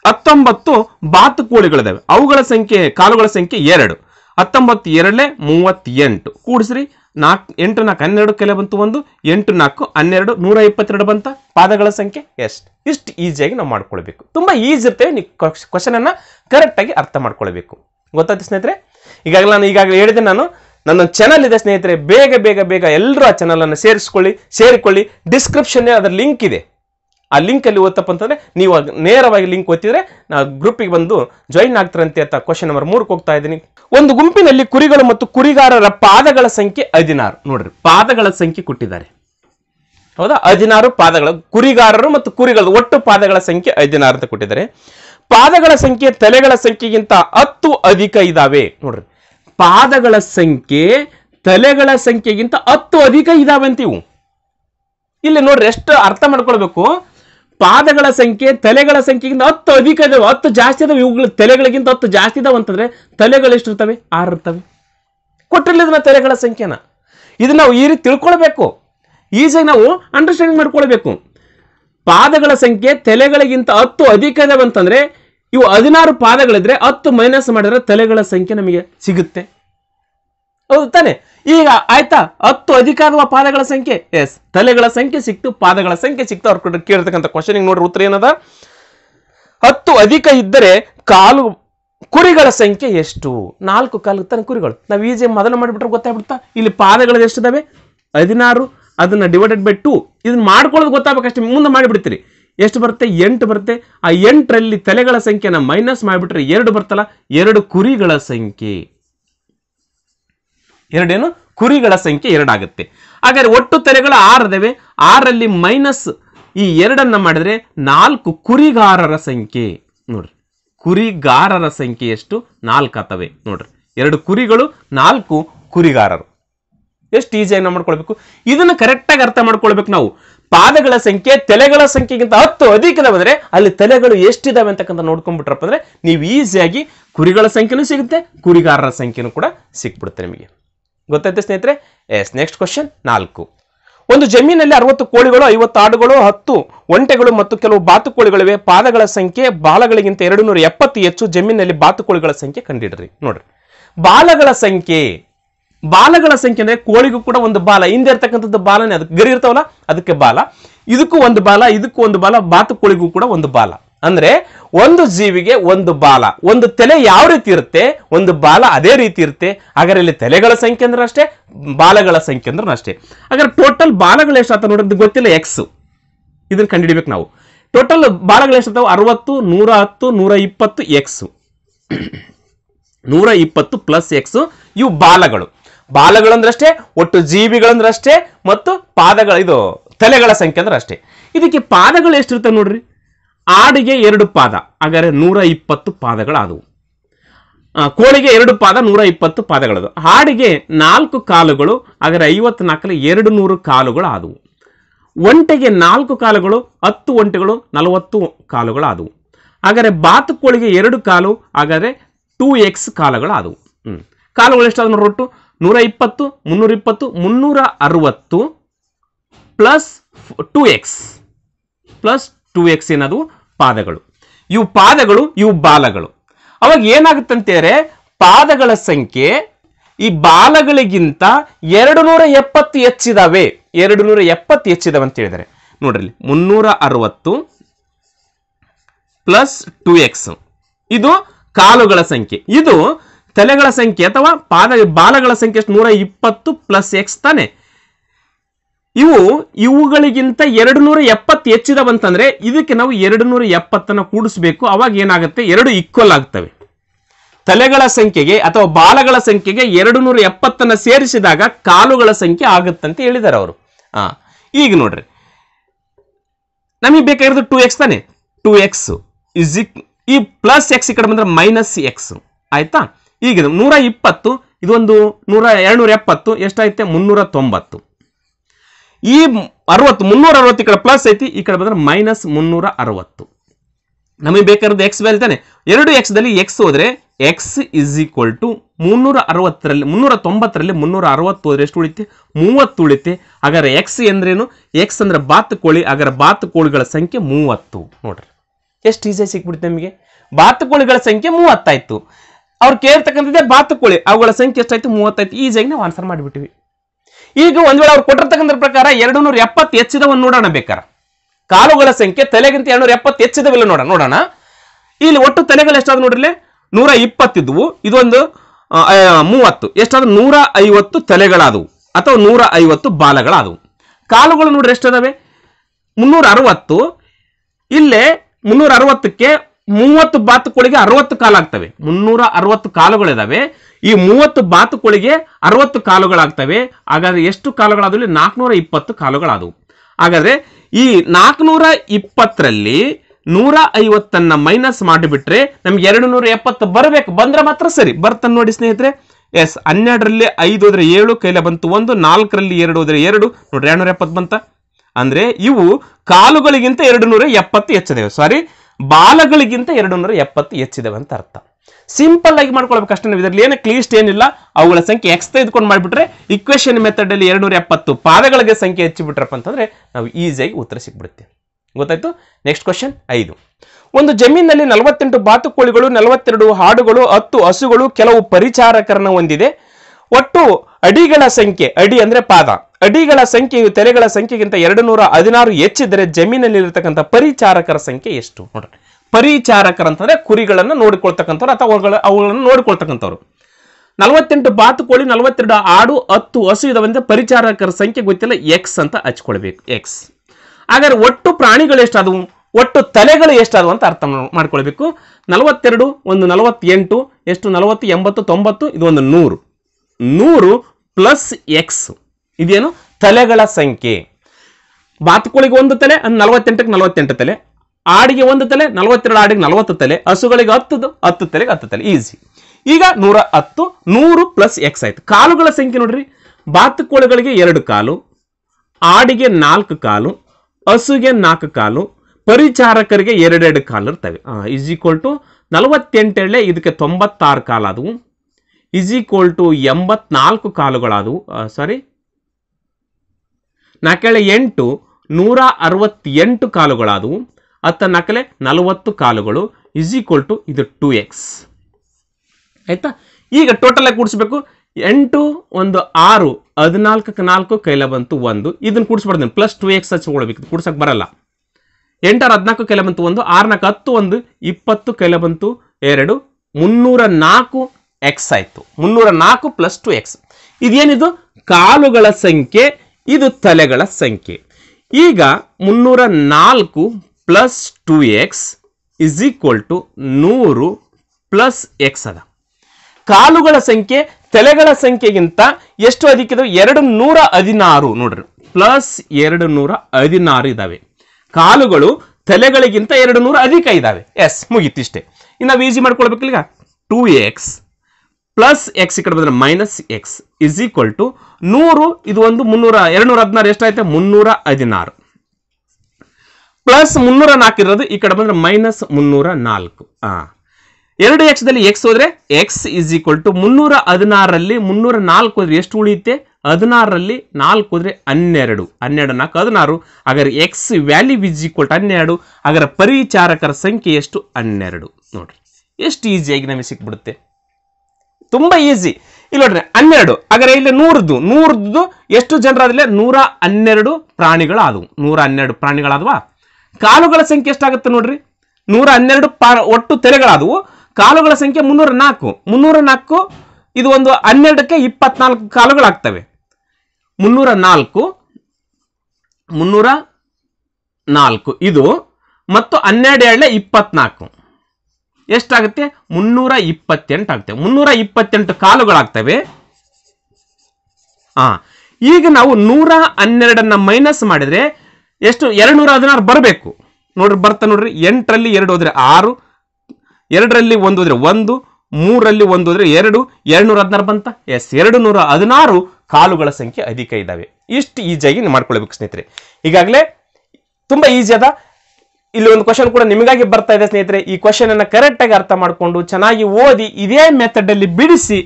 ಹತ್ತೊಂಬತ್ತು ಬಾತುಕೋಳಿಗಳಿದಾವೆ ಅವುಗಳ ಸಂಖ್ಯೆ ಕಾಲುಗಳ ಸಂಖ್ಯೆ ಎರಡು ಹತ್ತೊಂಬತ್ತು ಎರಡಲೆ ಮೂವತ್ತೆಂಟು ಕೂಡಿಸ್ರಿ ನಾಲ್ಕು ಎಂಟು ನಾಲ್ಕು ಹನ್ನೆರಡು ಕೆಲ ಬಂತು ಒಂದು ಎಂಟು ನಾಲ್ಕು ಹನ್ನೆರಡು ನೂರ ಇಪ್ಪತ್ತೆರಡು ಬಂತ ಪಾದಗಳ ಸಂಖ್ಯೆ ಎಷ್ಟು ಇಷ್ಟು ಈಸಿಯಾಗಿ ನಾವು ಮಾಡ್ಕೊಳ್ಬೇಕು ತುಂಬ ಈಸಿ ಇರ್ತೇವೆ ನೀವು ಕ್ವಶನನ್ನು ಕರೆಕ್ಟಾಗಿ ಅರ್ಥ ಮಾಡ್ಕೊಳ್ಬೇಕು ಗೊತ್ತಾಯ್ತು ಸ್ನೇಹಿತರೆ ಈಗಾಗಲೇ ನಾನು ಈಗಾಗಲೇ ಹೇಳಿದೆ ನಾನು ನನ್ನ ಚಾನಲ್ ಇದೆ ಸ್ನೇಹಿತರೆ ಬೇಗ ಬೇಗ ಬೇಗ ಎಲ್ಲರೂ ಆ ಚಾನಲನ್ನು ಸೇರಿಸ್ಕೊಳ್ಳಿ ಸೇರಿಕೊಳ್ಳಿ ಡಿಸ್ಕ್ರಿಪ್ಷನ್ನೇ ಅದರ ಲಿಂಕ್ ಇದೆ ಆ ಲಿಂಕಲ್ಲಿ ಓದ್ತಪ್ಪ ಅಂತಂದ್ರೆ ನೀವು ನೇರವಾಗಿ ಲಿಂಕ್ ಓದ್ತಿದ್ರೆ ನಾ ಗ್ರೂಪಿಗೆ ಬಂದು ಜಾಯಿನ್ ಆಗ್ತಾರಂತೆ ಅಂತ ಕ್ವಶನ್ ನಂಬರ್ ಮೂರಕ್ಕೆ ಹೋಗ್ತಾ ಇದ್ದೀನಿ ಒಂದು ಗುಂಪಿನಲ್ಲಿ ಕುರಿಗಳು ಮತ್ತು ಕುರಿಗಾರರ ಪಾದಗಳ ಸಂಖ್ಯೆ ಹದಿನಾರು ನೋಡ್ರಿ ಪಾದಗಳ ಸಂಖ್ಯೆ ಕೊಟ್ಟಿದ್ದಾರೆ ಹೌದಾ ಹದಿನಾರು ಪಾದಗಳು ಕುರಿಗಾರರು ಮತ್ತು ಕುರಿಗಳು ಒಟ್ಟು ಪಾದಗಳ ಸಂಖ್ಯೆ ಹದಿನಾರು ಅಂತ ಕೊಟ್ಟಿದ್ದಾರೆ ಪಾದಗಳ ಸಂಖ್ಯೆ ತಲೆಗಳ ಸಂಖ್ಯೆಗಿಂತ ಹತ್ತು ಅಧಿಕ ಇದಾವೆ ನೋಡ್ರಿ ಪಾದಗಳ ಸಂಖ್ಯೆ ತಲೆಗಳ ಸಂಖ್ಯೆಗಿಂತ ಹತ್ತು ಅಧಿಕ ಇದಾವೆ ಅಂತೀವು ಇಲ್ಲಿ ನೋಡ್ರಿ ಎಷ್ಟು ಅರ್ಥ ಮಾಡ್ಕೊಳ್ಬೇಕು ಪಾದಗಳ ಸಂಖ್ಯೆ ತಲೆಗಳ ಸಂಖ್ಯೆಗಿಂತ ಹತ್ತು ಅಧಿಕ ಇದಾವೆ ಹತ್ತು ಜಾಸ್ತಿ ಇದಾವೆ ಇವುಗಳ ತಲೆಗಳಿಗಿಂತ ಹತ್ತು ಜಾಸ್ತಿ ಇದಾವೆ ಅಂತಂದ್ರೆ ತಲೆಗಳು ಇರ್ತವೆ ಆರು ಇರ್ತವೆ ಕೊಟ್ಟಿರಲಿ ತಲೆಗಳ ಸಂಖ್ಯೆನ ಇದನ್ನ ನಾವು ಈ ರೀತಿ ತಿಳ್ಕೊಳ್ಬೇಕು ಈಸಿಯಾಗಿ ನಾವು ಅಂಡರ್ಸ್ಟ್ಯಾಂಡಿಂಗ್ ಮಾಡ್ಕೊಳ್ಬೇಕು ಪಾದಗಳ ಸಂಖ್ಯೆ ತಲೆಗಳಿಗಿಂತ ಹತ್ತು ಅಧಿಕ ಇದಾವೆ ಅಂತಂದ್ರೆ ಇವು ಹದಿನಾರು ಪಾದಗಳಿದ್ರೆ ಹತ್ತು ಮೈನಸ್ ಮಾಡಿದ್ರೆ ತಲೆಗಳ ಸಂಖ್ಯೆ ನಮಗೆ ಸಿಗುತ್ತೆ ಹೌದು ತಾನೆ ಈಗ ಆಯ್ತಾ ಹತ್ತು ಅಧಿಕಾರದ ಪಾದಗಳ ಸಂಖ್ಯೆ ಎಸ್ ತಲೆಗಳ ಸಂಖ್ಯೆ ಸಿಕ್ತು ಪಾದಗಳ ಸಂಖ್ಯೆ ಸಿಕ್ತು ಅವ್ರ ಕೇಳಿರ್ತಕ್ಕಂಥ ಕ್ವಶನ್ ನೋಡ್ರಿ ಉತ್ತರ ಏನದ ಹತ್ತು ಅಧಿಕ ಇದ್ದರೆ ಕಾಲು ಕುರಿಗಳ ಸಂಖ್ಯೆ ಎಷ್ಟು ನಾಲ್ಕು ಕಾಲು ತನ್ನ ಕುರಿಗಳು ನಾವು ಈಜಿ ಮೊದಲು ಮಾಡಿಬಿಟ್ರೆ ಗೊತ್ತಾಗ್ಬಿಡ್ತಾ ಇಲ್ಲಿ ಪಾದಗಳು ಎಷ್ಟಿದಾವೆ ಹದಿನಾರು ಅದನ್ನ ಡಿವೈಡೆಡ್ ಬೈ ಟು ಇದನ್ನ ಮಾಡ್ಕೊಳ್ಳೋದು ಗೊತ್ತಾಗಬೇಕಷ್ಟೇ ಮುಂದೆ ಮಾಡಿಬಿಡ್ತೀರಿ ಎಷ್ಟು ಬರುತ್ತೆ ಎಂಟು ಬರುತ್ತೆ ಆ ಎಂಟರಲ್ಲಿ ತಲೆಗಳ ಸಂಖ್ಯೆನ ಮೈನಸ್ ಮಾಡಿಬಿಟ್ರೆ ಎರಡು ಬರ್ತಲ್ಲ ಎರಡು ಕುರಿಗಳ ಸಂಖ್ಯೆ ಎರಡೇನು ಕುರಿಗಳ ಸಂಖ್ಯೆ ಎರಡಾಗುತ್ತೆ ಹಾಗಾದ್ರೆ ಒಟ್ಟು ತೆರೆಗಳು ಇದಾವೆ ಆರಲ್ಲಿ ಮೈನಸ್ ಈ ಎರಡನ್ನ ಮಾಡಿದ್ರೆ ನಾಲ್ಕು ಕುರಿಗಾರರ ಸಂಖ್ಯೆ ನೋಡ್ರಿ ಕುರಿಗಾರರ ಸಂಖ್ಯೆ ಎಷ್ಟು ನಾಲ್ಕು ಆತವೆ ನೋಡ್ರಿ ಎರಡು ಕುರಿಗಳು ನಾಲ್ಕು ಕುರಿಗಾರರು ಎಷ್ಟು ಈಸಿಯಾಗಿ ನಾವು ಮಾಡ್ಕೊಳ್ಬೇಕು ಇದನ್ನು ಕರೆಕ್ಟಾಗಿ ಅರ್ಥ ಮಾಡ್ಕೊಳ್ಬೇಕು ನಾವು ಪಾದಗಳ ಸಂಖ್ಯೆ ತಲೆಗಳ ಸಂಖ್ಯೆಗಿಂತ ಹತ್ತು ಅಧಿಕ ಅಂದರೆ ಅಲ್ಲಿ ತಲೆಗಳು ಎಷ್ಟಿದಾವೆ ಅಂತಕ್ಕಂಥ ನೋಡ್ಕೊಂಡ್ಬಿಟ್ರಪ್ಪ ಅಂದ್ರೆ ನೀವು ಈಸಿಯಾಗಿ ಕುರಿಗಳ ಸಂಖ್ಯೆನೂ ಸಿಗುತ್ತೆ ಕುರಿಗಾರರ ಸಂಖ್ಯೆನೂ ಕೂಡ ಸಿಕ್ಬಿಡುತ್ತೆ ನಿಮಗೆ ಗೊತ್ತೈತೆ ಸ್ನೇಹಿತರೆ ಎಸ್ ನೆಕ್ಸ್ಟ್ ಕ್ವಶನ್ ನಾಲ್ಕು ಒಂದು ಜಮೀನಲ್ಲಿ ಅರವತ್ತು ಕೋಳಿಗಳು ಐವತ್ತು ಆಡುಗಳು ಹತ್ತು ಒಂಟೆಗಳು ಮತ್ತು ಕೆಲವು ಬಾತುಕೋಳಿಗಳಿವೆ ಪಾದಗಳ ಸಂಖ್ಯೆ ಬಾಲಗಳಿಗಿಂತ ಎರಡು ನೂರ ಎಪ್ಪತ್ತು ಹೆಚ್ಚು ಜಮೀನಲ್ಲಿ ಬಾತುಕೋಳಿಗಳ ಸಂಖ್ಯೆ ಕಂಡಿಡ್ರಿ ನೋಡ್ರಿ ಬಾಲಗಳ ಸಂಖ್ಯೆ ಬಾಲಗಳ ಸಂಖ್ಯೆ ಅಂದ್ರೆ ಕೋಳಿಗೂ ಕೂಡ ಒಂದು ಬಾಲ ಹಿಂದೆ ಇರ್ತಕ್ಕಂಥದ್ದು ಬಾಲನೇ ಅದಕ್ಕೆ ಗರಿ ಇರ್ತಾವಲ್ಲ ಅದಕ್ಕೆ ಬಾಲ ಇದಕ್ಕೂ ಒಂದು ಬಾಲ ಇದಕ್ಕೂ ಒಂದು ಬಾಲ ಬಾತುಕೋಳಿಗೂ ಕೂಡ ಒಂದು ಬಾಲ ಅಂದ್ರೆ ಒಂದು ಜೀವಿಗೆ ಒಂದು ಬಾಲ ಒಂದು ತಲೆ ಯಾವ ರೀತಿ ಇರುತ್ತೆ ಒಂದು ಬಾಲ ಅದೇ ರೀತಿ ಇರುತ್ತೆ ಹಾಗಾದ್ರೆ ಇಲ್ಲಿ ತಲೆಗಳ ಸಂಖ್ಯೆ ಅಂದ್ರೆ ಅಷ್ಟೇ ಬಾಲಗಳ ಸಂಖ್ಯೆ ಅಂದ್ರೆ ಅಷ್ಟೇ ಹಾಗಾದ್ರೆ ಟೋಟಲ್ ಬಾಲಗಳು ಎಷ್ಟು ನೋಡ್ರಿ ನೋಡೋದು ಗೊತ್ತಿಲ್ಲ ಎಕ್ಸ್ ಇದನ್ನ ಕಂಡುಹಿಡಿಬೇಕು ನಾವು ಟೋಟಲ್ ಬಾಲಗಳು ಎಷ್ಟಾವ ಅರವತ್ತು ನೂರ ಹತ್ತು ನೂರ ಇಪ್ಪತ್ತು ಎಕ್ಸ್ ನೂರ ಇಪ್ಪತ್ತು ಪ್ಲಸ್ ಎಕ್ಸ್ ಇವು ಬಾಲಗಳು ಬಾಲಗಳಂದ್ರಷ್ಟೇ ಒಟ್ಟು ಅಷ್ಟೇ ಮತ್ತು ಪಾದಗಳ ಇದು ತಲೆಗಳ ಸಂಖ್ಯೆ ಅಂದ್ರೆ ಅಷ್ಟೇ ಇದಕ್ಕೆ ಪಾದಗಳು ಎಷ್ಟಿರ್ತವೆ ನೋಡ್ರಿ ಆಡಿಗೆ ಎರಡು ಪಾದ ಹಾಗಾದರೆ ನೂರ ಇಪ್ಪತ್ತು ಪಾದಗಳಾದವು ಕೋಳಿಗೆ ಎರಡು ಪಾದ ನೂರ ಇಪ್ಪತ್ತು ಪಾದಗಳದು ಹಾಡಿಗೆ ನಾಲ್ಕು ಕಾಲುಗಳು ಹಾಗಾದರೆ ನಾಲ್ಕಲ್ಲಿ ಎರಡು ನೂರು ಕಾಲುಗಳು ಆದವು ಒಂಟೆಗೆ ನಾಲ್ಕು ಕಾಲುಗಳು ಹತ್ತು ಒಂಟೆಗಳು ನಲವತ್ತು ಕಾಲುಗಳು ಆದವು ಹಾಗಾದರೆ ಬಾತುಕೋಳಿಗೆ ಎರಡು ಕಾಲು ಹಾಗಾದರೆ ಟೂ ಎಕ್ಸ್ ಕಾಲುಗಳು ಆದವು ಹ್ಞೂ ಕಾಲುಗಳು ಎಷ್ಟಾದ ನೋಡಿ ಒಟ್ಟು ನೂರ ಇಪ್ಪತ್ತು ಮುನ್ನೂರ ಇಪ್ಪತ್ತು ಮುನ್ನೂರ ಅರವತ್ತು plus two X plus two X ಏನದು ಪಾದಗಳು ಇವು ಪಾದಗಳು ಇವು ಬಾಲಗಳು ಅವಾಗ ಏನಾಗುತ್ತಂತೇರೆ ಪಾದಗಳ ಸಂಖ್ಯೆ ಈ ಬಾಲಗಳಿಗಿಂತ ಎರಡು ನೂರ ಎಪ್ಪತ್ತು ಹೆಚ್ಚಿದಾವೆ ಎರಡು ನೂರ ಎಪ್ಪತ್ತು ಹೆಚ್ಚಿದಾವೆ ಅಂತ ಹೇಳಿದರೆ ನೋಡ್ರಿ ಮುನ್ನೂರ ಅರವತ್ತು ಪ್ಲಸ್ ಟು ಎಕ್ಸ್ ಇದು ಕಾಲುಗಳ ಸಂಖ್ಯೆ ಇದು ತಲೆಗಳ ಸಂಖ್ಯೆ ಅಥವಾ ಪಾದ ಬಾಲಗಳ ಸಂಖ್ಯೆ ನೂರ ಇಪ್ಪತ್ತು ಪ್ಲಸ್ ಎಕ್ಸ್ ತಾನೆ ಇವು ಇವುಗಳಿಗಿಂತ ಎರಡು ನೂರ ಎಪ್ಪತ್ತು ಹೆಚ್ಚಿದವಂತಂದ್ರೆ ಇದಕ್ಕೆ ನಾವು ಎರಡು ನೂರ ಎಪ್ಪತ್ತನ್ನು ಕೂಡಿಸ್ಬೇಕು ಅವಾಗ ಏನಾಗುತ್ತೆ ಎರಡು ಈಕ್ವಲ್ ಆಗ್ತವೆ ತಲೆಗಳ ಸಂಖ್ಯೆಗೆ ಅಥವಾ ಬಾಲಗಳ ಸಂಖ್ಯೆಗೆ ಎರಡು ನೂರ ಎಪ್ಪತ್ತನ್ನು ಸೇರಿಸಿದಾಗ ಕಾಲುಗಳ ಸಂಖ್ಯೆ ಆಗುತ್ತೆ ಅಂತ ಹೇಳಿದ್ದಾರೆ ಅವರು ಆ ಈಗ ನೋಡ್ರಿ ನಮಗೆ ಬೇಕಾಗಿರೋದು ಟೂ ಎಕ್ಸ್ ತಾನೆ ಟೂ ಎಕ್ಸ್ ಇಸ್ ಈ ಪ್ಲಸ್ ಎಕ್ಸ್ ಈ ಕಡೆ ಬಂದ್ರೆ ಮೈನಸ್ ಎಕ್ಸ್ ಆಯ್ತಾ ಈಗ ನೂರ ಇಪ್ಪತ್ತು ಇದೊಂದು ನೂರ ಎರಡು ನೂರ ಎಪ್ಪತ್ತು ಎಷ್ಟಾಯ್ತೆ ಮುನ್ನೂರ ತೊಂಬತ್ತು ಈ ಅರವತ್ತು ಮುನ್ನೂರ ಅರವತ್ತು ಈ ಕಡೆ ಪ್ಲಸ್ ಐತಿ ಈ ಕಡೆ ಬಂದ್ರೆ ಮೈನಸ್ ಮುನ್ನೂರ ಅರವತ್ತು ನಮಗೆ ಬೇಕಾದ ಎಕ್ಸ್ ವ್ಯಾಲ್ಯೂ ತಾನೆ ಎರಡು ಎಕ್ಸ್ದಲ್ಲಿ ಎಕ್ಸ್ ಹೋದ್ರೆ ಎಕ್ಸ್ ಇಸ್ ಈಕ್ವಲ್ ಟು ಮುನ್ನೂರ ಅರವತ್ತರಲ್ಲಿ ಮುನ್ನೂರ ತೊಂಬತ್ತರಲ್ಲಿ ಮುನ್ನೂರ ಅರವತ್ತು ಹೋದ್ರೆ ಎಷ್ಟು ಉಳಿತೆ ಮೂವತ್ತು ಉಳಿತೆ ಅಗರ ಎಕ್ಸ್ ಎಂದ್ರೇನು ಎಕ್ಸ್ ಅಂದ್ರೆ ಬಾತುಕೋಳಿ ಹಾಗಾದ್ರೆ ಬಾತುಕೋಳಿಗಳ ಸಂಖ್ಯೆ ಮೂವತ್ತು ನೋಡ್ರಿ ಎಷ್ಟು ಈಸಿಯಾಗಿ ಸಿಕ್ಬಿಡುತ್ತೆ ನಿಮಗೆ ಬಾತುಕೋಳಿಗಳ ಸಂಖ್ಯೆ ಮೂವತ್ತಾಯ್ತು ಅವ್ರು ಕೇಳ್ತಕ್ಕಂಥದ್ದೇ ಬಾತುಕೋಳಿ ಅವುಗಳ ಸಂಖ್ಯೆ ಎಷ್ಟಾಯ್ತು ಮೂವತ್ತಾಯ್ತು ಈಸಿಯಾಗಿ ನಾವು ಆನ್ಸರ್ ಮಾಡಿಬಿಟ್ಟಿವಿ ಈಗ ಒಂದ್ ವೇಳೆ ಅವ್ರು ಕೊಟ್ಟಿರ್ತಕ್ಕಂಥ ಪ್ರಕಾರ ಎರಡು ನೂರ ಎಪ್ಪತ್ತು ಹೆಚ್ಚಿದವನ್ನು ನೋಡೋಣ ಬೇಕಾರ ಕಾಲುಗಳ ಸಂಖ್ಯೆ ತಲೆಗಿಂತ ಎರಡು ನೂರ ಎಪ್ಪತ್ತು ಹೆಚ್ಚಿದವಿಲ್ಲ ನೋಡೋಣ ನೋಡೋಣ ಇಲ್ಲಿ ಒಟ್ಟು ತಲೆಗಳು ಎಷ್ಟಾದ್ರು ನೋಡ್ರಿ ನೂರ ಇಪ್ಪತ್ತಿದ್ವು ಇದೊಂದು ಮೂವತ್ತು ಎಷ್ಟಾದ್ರೂ ನೂರ ಐವತ್ತು ತಲೆಗಳಾದವು ಅಥವಾ ನೂರ ಐವತ್ತು ಬಾಲಗಳಾದವು ಕಾಲುಗಳು ನೋಡ್ರಿ ಎಷ್ಟಾದವೆ ಮುನ್ನೂರ ಅರವತ್ತು ಇಲ್ಲೇ ಮುನ್ನೂರ ಅರವತ್ತಕ್ಕೆ ಮೂವತ್ತು ಬಾತುಕೋಳಿಗೆ ಅರವತ್ತು ಕಾಲು ಆಗ್ತವೆ ಮುನ್ನೂರ ಅರವತ್ತು ಕಾಲುಗಳಿದಾವೆ ಈ ಮೂವತ್ತು ಬಾತುಕೋಳಿಗೆ ಅರವತ್ತು ಕಾಲುಗಳಾಗ್ತವೆ ಹಾಗಾದ್ರೆ ಎಷ್ಟು ಕಾಲುಗಳಾದವು ನಾಲ್ಕುನೂರ ಇಪ್ಪತ್ತು ಕಾಲುಗಳಾದವು ಹಾಗಾದ್ರೆ ಈ ನಾಲ್ಕುನೂರ ಇಪ್ಪತ್ತರಲ್ಲಿ ನೂರ ಐವತ್ತನ್ನ ಮೈನಸ್ ಮಾಡಿಬಿಟ್ರೆ ನಮ್ಗೆ ಎರಡು ನೂರ ಎಪ್ಪತ್ತು ಬರಬೇಕು ಬಂದ್ರೆ ಮಾತ್ರ ಸರಿ ಬರ್ತಾನೆ ನೋಡಿ ಸ್ನೇಹಿತರೆ ಎಸ್ ಹನ್ನೆರಡರಲ್ಲಿ ಐದು ಹೋದ್ರೆ ಏಳು ಕೈಲ ಬಂತು ಒಂದು ನಾಲ್ಕರಲ್ಲಿ ಎರಡು ಹೋದ್ರೆ ಎರಡು ನೋಡ್ರಿ ಎರಡ್ನೂರ ಎಪ್ಪತ್ತು ಬಂತ ಅಂದ್ರೆ ಇವು ಕಾಲುಗಳಿಗಿಂತ ಎರಡು ನೂರ ಎಪ್ಪತ್ತು ಹೆಚ್ಚದೇವೆ ಸಾರಿ ಬಾಲಗಳಿಗಿಂತ ಎರಡು ನೂರ ಎಪ್ಪತ್ತು ಹೆಚ್ಚಿದವೆ ಅಂತ ಅರ್ಥ ಸಿಂಪಲ್ ಆಗಿ ಮಾಡ್ಕೊಳ್ಬೇಕು ಅಷ್ಟೇ ಇದರಲ್ಲಿ ಏನು ಕ್ಲೀಸ್ಟ್ ಏನಿಲ್ಲ ಅವುಗಳ ಸಂಖ್ಯೆ ಎಕ್ಸ್ ತೆಗೆದುಕೊಂಡು ಮಾಡಿಬಿಟ್ರೆ ಇಕ್ವೇಶನ್ ಮೆಥಡ್ ಅಲ್ಲಿ ನೂರ ಎಪ್ಪತ್ತು ಪಾದಗಳಿಗೆ ಸಂಖ್ಯೆ ಹೆಚ್ಚಿಬಿಟ್ರಪ್ಪ ಅಂತಂದ್ರೆ ನಾವು ಈಸಿಯಾಗಿ ಉತ್ತರ ಸಿಕ್ಬಿಡುತ್ತೆ ಗೊತ್ತಾಯ್ತು ನೆಕ್ಸ್ಟ್ ಕ್ವಶನ್ ಐದು ಒಂದು ಜಮೀನಲ್ಲಿ ನಲವತ್ತೆಂಟು ಬಾತುಕೋಳಿಗಳು ನಲವತ್ತೆರಡು ಹಾಡುಗಳು ಹತ್ತು ಹಸುಗಳು ಕೆಲವು ಪರಿಚಾರಕರನ್ನು ಹೊಂದಿದೆ ಒಟ್ಟು ಅಡಿಗಳ ಸಂಖ್ಯೆ ಅಡಿ ಅಂದ್ರೆ ಪಾದ ಅಡಿಗಳ ಸಂಖ್ಯೆಯು ತೆರೆಗಳ ಸಂಖ್ಯೆಗಿಂತ ಎರಡು ನೂರ ಹದಿನಾರು ಹೆಚ್ಚಿದ್ದರೆ ಜಮೀನಲ್ಲಿರತಕ್ಕಂಥ ಪರಿಚಾರಕರ ಸಂಖ್ಯೆ ಎಷ್ಟು ನೋಡ್ರಿ ಅಂತಂದ್ರೆ ಕುರಿಗಳನ್ನು ನೋಡಿಕೊಳ್ತಕ್ಕಂಥವ್ರು ಅಥವಾ ಅವುಗಳ ಅವುಗಳನ್ನು ನೋಡಿಕೊಳ್ತಕ್ಕಂಥವ್ರು ನಲವತ್ತೆಂಟು ಬಾತುಕೋಳಿ ನಲವತ್ತೆರಡು ಆಡು ಹತ್ತು ಹಸು ಇದಾವಂದ್ರೆ ಪರಿಚಾರಕರ ಸಂಖ್ಯೆ ಗೊತ್ತಿಲ್ಲ ಎಕ್ಸ್ ಅಂತ ಹಚ್ಕೊಳ್ಬೇಕು ಎಕ್ಸ್ ಹಾಗಾದ್ರೆ ಒಟ್ಟು ಪ್ರಾಣಿಗಳು ಎಷ್ಟಾದವು ಒಟ್ಟು ತಲೆಗಳು ಎಷ್ಟಾದವು ಅಂತ ಅರ್ಥ ಮಾಡ್ಕೊಳ್ಬೇಕು ನಲವತ್ತೆರಡು ಒಂದು ನಲವತ್ತೆಂಟು ಎಷ್ಟು ನಲವತ್ತು ಎಂಬತ್ತು ತೊಂಬತ್ತು ಇದು ಒಂದು ನೂರು ನೂರು ಪ್ಲಸ್ ಎಕ್ಸ್ ಇದೇನು ತಲೆಗಳ ಸಂಖ್ಯೆ ಬಾತುಕೋಳಿಗೆ ಒಂದು ತಲೆ ನಲವತ್ತೆಂಟಕ್ಕೆ ನಲವತ್ತೆಂಟು ತಲೆ ಆಡಿಗೆ ಒಂದು ತಲೆ ನಲವತ್ತೆರಡು ಆಡಿಗೆ ನಲವತ್ತು ತಲೆ ಹಸುಗಳಿಗೆ ಹತ್ತು ಹತ್ತು ತಲೆಗೆ ಹತ್ತು ತಲೆ ಈಸಿ ಈಗ ನೂರ ಹತ್ತು ನೂರು ಪ್ಲಸ್ ಎಕ್ಸ್ ಆಯ್ತು ಕಾಲುಗಳ ಸಂಖ್ಯೆ ನೋಡ್ರಿ ಬಾತುಕೋಳಿಗಳಿಗೆ ಎರಡು ಕಾಲು ಆಡಿಗೆ ನಾಲ್ಕು ಕಾಲು ಹಸುಗೆ ನಾಲ್ಕು ಕಾಲು ಪರಿಚಾರಕರಿಗೆ ಎರಡೆರಡು ಕಾಲು ಇರ್ತವೆ ಇಸ್ ಈಕ್ವಲ್ ಟು ನಲವತ್ತೆಂಟೇಳೆ ಇದಕ್ಕೆ ತೊಂಬತ್ತಾರು ಕಾಲಾದವು ಈಸ್ ಈಕ್ವಲ್ ಟು ಎಂಬತ್ನಾಲ್ಕು ಕಾಲುಗಳಾದವು ಸಾರಿ ನಕಲೆ ಎಂಟು ನೂರ ಅರವತ್ತೆಂಟು ಕಾಲುಗಳಾದವು ಅತ್ತ ನಕಲೆ ನಲವತ್ತು ಕಾಲುಗಳು ಇಸ್ ಈಕ್ವಲ್ ಟು ಇದು ಟು ಎಕ್ಸ್ ಆಯಿತಾ ಈಗ ಟೋಟಲಾಗಿ ಕೂಡಿಸ್ಬೇಕು ಎಂಟು ಒಂದು ಆರು ಹದಿನಾಲ್ಕಕ್ಕೆ ನಾಲ್ಕು ಕೈಲ ಬಂತು ಒಂದು ಇದನ್ನು ಕೂಡಿಸ್ಬಾರ್ದು ಪ್ಲಸ್ ಟು ಎಕ್ಸ್ ಹಚ್ಕೊಳ್ಬೇಕು ಕೂಡ್ಸಕ್ಕೆ ಬರಲ್ಲ ಎಂಟಾರು ಹದಿನಾಲ್ಕು ಕೈಲ ಬಂತು ಒಂದು ಆರ್ನಾಲ್ಕು ಹತ್ತು ಒಂದು ಇಪ್ಪತ್ತು ಕೈಲ ಬಂತು ಎರಡು ಮುನ್ನೂರ ನಾಲ್ಕು ಎಕ್ಸ್ ಆಯಿತು ಮುನ್ನೂರ ನಾಲ್ಕು ಪ್ಲಸ್ ಟು ಎಕ್ಸ್ ಇದೇನಿದು ಕಾಲುಗಳ ಸಂಖ್ಯೆ ಇದು ತಲೆಗಳ ಸಂಖ್ಯೆ ಈಗ ಮುನ್ನೂರ ನಾಲ್ಕು plus two X is equal to ನೂರು ಪ್ಲಸ್ ಎಕ್ಸ್ ಅದ ಕಾಲುಗಳ ಸಂಖ್ಯೆ ತಲೆಗಳ ಸಂಖ್ಯೆಗಿಂತ ಎಷ್ಟು ಇದಾವೆ ಎರಡು ನೂರ ಹದಿನಾರು ನೋಡ್ರಿ ಪ್ಲಸ್ ಎರಡು ನೂರ ಹದಿನಾರು ಇದಾವೆ ಕಾಲುಗಳು ತಲೆಗಳಿಗಿಂತ ಎರಡು ನೂರ ಅಧಿಕ ಇದ್ದಾವೆ ಎಸ್ ಮುಗೀತಿಷ್ಟೇ ಇನ್ನು ನಾವು ಮಾಡ್ಕೊಳ್ಬೇಕು ಈಗ ಟೂ ಎಕ್ಸ್ ಪ್ಲಸ್ ಎಕ್ಸ್ ಈ ಕಡೆ ಬಂದ್ರೆ minus X is equal to ನೂರು ಇದು ಒಂದು ಮುನ್ನೂರ ಎರಡ್ನೂರ ಹದಿನಾರು ಎಷ್ಟಾಯ್ತು ಮುನ್ನೂರ ಹದಿನಾರು ಪ್ಲಸ್ ಮುನ್ನೂರ ನಾಲ್ಕು ಇರೋದು ಈ ಕಡೆ ಬಂದ್ರೆ ಮೈನಸ್ ಮುನ್ನೂರ ನಾಲ್ಕು ಎರಡು ಎಕ್ಸ್ದಲ್ಲಿ ಎಕ್ಸ್ ಹೋದ್ರೆ ಎಕ್ಸ್ ಇಸ್ ಈಕ್ವಲ್ ಟು ಮುನ್ನೂರ ಹದಿನಾರರಲ್ಲಿ ಮುನ್ನೂರ ನಾಲ್ಕು ಹೋದ್ರೆ ಎಷ್ಟು ಉಳಿಯುತ್ತೆ ಹದಿನಾರರಲ್ಲಿ ನಾಲ್ಕು ಹೋದ್ರೆ ಹನ್ನೆರಡು ಹನ್ನೆರಡು ನಾಲ್ಕು ಹದಿನಾರು ಹಾಗಾದ್ರೆ X value is equal to ಹನ್ನೆರಡು ಅದರ ಪರಿಚಾರಕರ ಸಂಖ್ಯೆ ಎಷ್ಟು ಹನ್ನೆರಡು ನೋಡ್ರಿ ಎಷ್ಟು ಈಸಿಯಾಗಿ ನಮಗೆ ಸಿಕ್ಬಿಡುತ್ತೆ ತುಂಬ ಈಸಿ ಇಲ್ಲಿ ನೋಡ್ರಿ ಹನ್ನೆರಡು ಹಾಗಾದ್ರೆ ಇಲ್ಲಿ ನೂರದ್ದು ನೂರದ್ದು ಎಷ್ಟು ಜನರಾದ್ರೆ ನೂರ ಹನ್ನೆರಡು ಪ್ರಾಣಿಗಳಾದವು ನೂರ ಹನ್ನೆರಡು ಪ್ರಾಣಿಗಳಾದವಾ ಕಾಲುಗಳ ಸಂಖ್ಯೆ ಎಷ್ಟಾಗುತ್ತೆ ನೋಡ್ರಿ ನೂರ ಹನ್ನೆರಡು ಒಟ್ಟು ತೆರೆಗಳಾದವು ಕಾಲುಗಳ ಸಂಖ್ಯೆ ಮುನ್ನೂರ ನಾಲ್ಕು ಮುನ್ನೂರ ನಾಲ್ಕು ಇದು ಒಂದು ಹನ್ನೆರಡಕ್ಕೆ ಇಪ್ಪತ್ನಾಲ್ಕು ಕಾಲುಗಳಾಗ್ತವೆ ಮುನ್ನೂರ ನಾಲ್ಕು ಮುನ್ನೂರ ನಾಲ್ಕು ಇದು ಮತ್ತು ಹನ್ನೆರಡು ಎರಡಲೆ ಇಪ್ಪತ್ನಾಲ್ಕು ಎಷ್ಟಾಗುತ್ತೆ ಮುನ್ನೂರ ಇಪ್ಪತ್ತೆಂಟು ಆಗ್ತವೆ ಮುನ್ನೂರ ಇಪ್ಪತ್ತೆಂಟು ಕಾಲುಗಳಾಗ್ತವೆ ಆ ಈಗ ನಾವು ನೂರ ಹನ್ನೆರಡನ್ನ ಮೈನಸ್ ಮಾಡಿದ್ರೆ ಎಷ್ಟು ಎರಡು ನೂರ ಹದಿನಾರು ಬರಬೇಕು ನೋಡ್ರಿ ಬರ್ತಾ ನೋಡ್ರಿ ಎಂಟರಲ್ಲಿ ಎರಡು ಹೋದ್ರೆ ಆರು ಎರಡರಲ್ಲಿ ಒಂದು ಹೋದ್ರೆ ಒಂದು ಮೂರರಲ್ಲಿ ಒಂದು ಹೋದ್ರೆ ಎರಡು ಎರಡು ನೂರ ಹದಿನಾರು ಬಂತ ಎಸ್ ಎರಡು ನೂರ ಹದಿನಾರು ಕಾಲುಗಳ ಸಂಖ್ಯೆ ಅಧಿಕ ಇದ್ದಾವೆ ಇಷ್ಟು ಈಜಿಯಾಗಿ ನೀವು ಮಾಡ್ಕೊಳ್ಬೇಕು ಸ್ನೇಹಿತರೆ ಈಗಾಗಲೇ ತುಂಬ ಈಜಿ ಅದ ಇಲ್ಲಿ ಒಂದು ಕ್ವಶನ್ ಕೂಡ ನಿಮಗಾಗಿ ಬರ್ತಾ ಇದೆ ಸ್ನೇಹಿತರೆ ಈ ಕ್ವಶನ್ ಅನ್ನ ಕರೆಕ್ಟ್ ಆಗಿ ಅರ್ಥ ಮಾಡಿಕೊಂಡು ಚೆನ್ನಾಗಿ ಓದಿ ಇದೇ ಮೆಥಡ್ ಅಲ್ಲಿ ಬಿಡಿಸಿ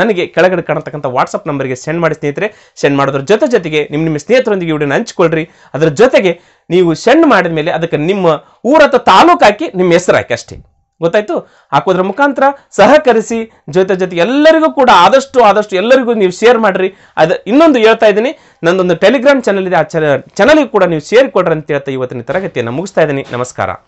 ನನಗೆ ಕೆಳಗಡೆ ಕಾಣತಕ್ಕಂಥ ವಾಟ್ಸಪ್ ನಂಬರ್ಗೆ ಸೆಂಡ್ ಮಾಡಿ ಸ್ನೇಹಿತರೆ ಸೆಂಡ್ ಮಾಡೋದ್ರ ಜೊತೆ ಜೊತೆಗೆ ನಿಮ್ಮ ನಿಮ್ಮ ಸ್ನೇಹಿತರೊಂದಿಗೆ ವಿಡಿಯೋನ ಹಂಚ್ಕೊಳ್ರಿ ಅದರ ಜೊತೆಗೆ ನೀವು ಸೆಂಡ್ ಮಾಡಿದ ಮೇಲೆ ಅದಕ್ಕೆ ನಿಮ್ಮ ಊರ ಅಥವಾ ತಾಲೂಕು ಹಾಕಿ ನಿಮ್ಮ ಹೆಸರು ಹಾಕಿ ಅಷ್ಟೇ ಗೊತ್ತಾಯ್ತು ಹಾಕೋದ್ರ ಮುಖಾಂತರ ಸಹಕರಿಸಿ ಜೊತೆ ಜೊತೆ ಎಲ್ಲರಿಗೂ ಕೂಡ ಆದಷ್ಟು ಆದಷ್ಟು ಎಲ್ಲರಿಗೂ ನೀವು ಶೇರ್ ಮಾಡ್ರಿ ಅದು ಇನ್ನೊಂದು ಹೇಳ್ತಾ ಇದ್ದೀನಿ ನಂದೊಂದು ಟೆಲಿಗ್ರಾಮ್ ಚಾನಲ್ ಇದೆ ಆ ಚಾನಲ್ಗೂ ಕೂಡ ನೀವು ಶೇರ್ ಕೊಡ್ರಿ ಅಂತ ಹೇಳ್ತಾ ಇವತ್ತಿನ ತರಗತಿಯನ್ನು ಮುಗಿಸ್ತಾ ಇದ್ದೀನಿ ನಮಸ್ಕಾರ